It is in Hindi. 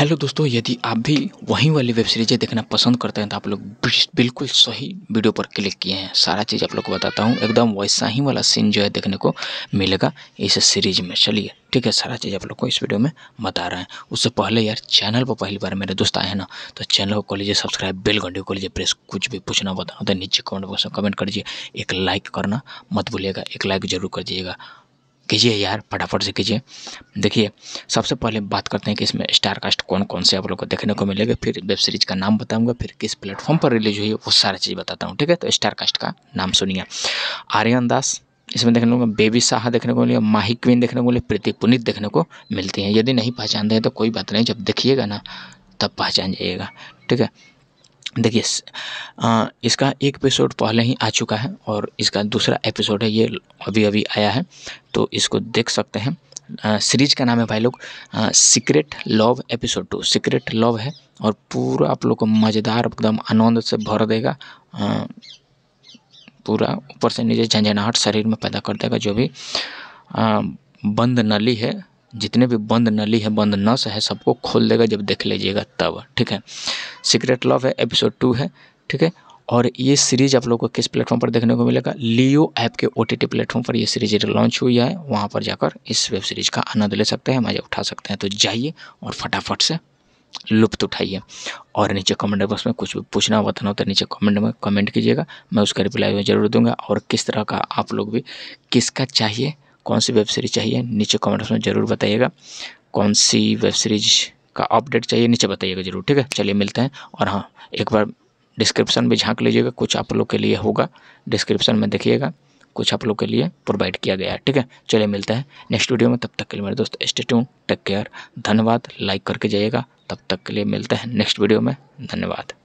हेलो दोस्तों यदि आप भी वहीं वाली वेब सीरीज देखना पसंद करते हैं तो आप लोग बिल्कुल सही वीडियो पर क्लिक किए हैं सारा चीज़ आप लोग को बताता हूँ एकदम वैसा ही वाला सीन जो है देखने को मिलेगा इस सीरीज में चलिए ठीक है सारा चीज़ आप लोग को इस वीडियो में बता रहे हैं उससे पहले यार चैनल पर पहली बार मेरे दोस्त आए हैं ना तो चैनल को लीजिए सब्सक्राइब बेल घंटे को लीजिए प्रेस कुछ भी पूछना बताना तो नीचे कमेंट बॉक्स में कमेंट कर दीजिए एक लाइक करना मत भूलिएगा एक लाइक जरूर कर दीजिएगा कीजिए यार फटाफट से कीजिए देखिए सबसे पहले बात करते हैं कि इसमें स्टार कास्ट कौन कौन से आप लोग को देखने को मिलेगा फिर वेब सीरीज़ का नाम बताऊंगा फिर किस प्लेटफॉर्म पर रिलीज हुई है वो सारी चीज़ बताता हूँ ठीक है तो स्टार कास्ट का नाम सुनिए आर्यन दास इसमें देखने को बेबी शाह देखने को मिले माही क्वीन देखने को मिले प्रीति पुनित देखने को मिलती हैं यदि नहीं पहचानते हैं तो कोई बात नहीं जब देखिएगा ना तब पहचान जाइएगा ठीक है देखिए इसका एक एपिसोड पहले ही आ चुका है और इसका दूसरा एपिसोड है ये अभी अभी आया है तो इसको देख सकते हैं सीरीज का नाम है भाई लोग secret love episode two secret love है और पूरा आप लोग को मज़ेदार एकदम आनंद से भर देगा आ, पूरा ऊपर से नीचे झंझनाहट शरीर में पैदा कर देगा जो भी आ, बंद नली है जितने भी बंद नली है बंद नस है सबको खोल देगा जब देख लीजिएगा तब ठीक है सीक्रेट लव है एपिसोड टू है ठीक है और ये सीरीज आप लोग को किस प्लेटफॉर्म पर देखने को मिलेगा लियो ऐप के ओ टी प्लेटफॉर्म पर ये सीरीज लॉन्च हुई है वहाँ पर जाकर इस वेब सीरीज का आनंद ले सकते हैं मजा उठा सकते हैं तो जाइए और फटाफट से लुप्त उठाइए और नीचे कमेंट बॉक्स में कुछ भी पूछना बताना होता तो है नीचे कमेंट में कमेंट कीजिएगा मैं उसका रिप्लाई में ज़रूर दूंगा और किस तरह का आप लोग भी किसका चाहिए कौन सी वेब सीरीज़ चाहिए नीचे कमेंट बॉक्स में ज़रूर बताइएगा कौन सी वेब सीरीज़ का अपडेट चाहिए नीचे बताइएगा जरूर ठीक है चलिए मिलते हैं और हाँ एक बार डिस्क्रिप्शन में झांक लीजिएगा कुछ आप लोग के लिए होगा डिस्क्रिप्शन में देखिएगा कुछ आप लोग के लिए प्रोवाइड किया गया है ठीक है चलिए मिलते हैं नेक्स्ट वीडियो में तब तक के लिए मेरे दोस्त स्टेट्यू टेक केयर धन्यवाद लाइक करके जाइएगा तब तक के लिए मिलते हैं नेक्स्ट वीडियो में धन्यवाद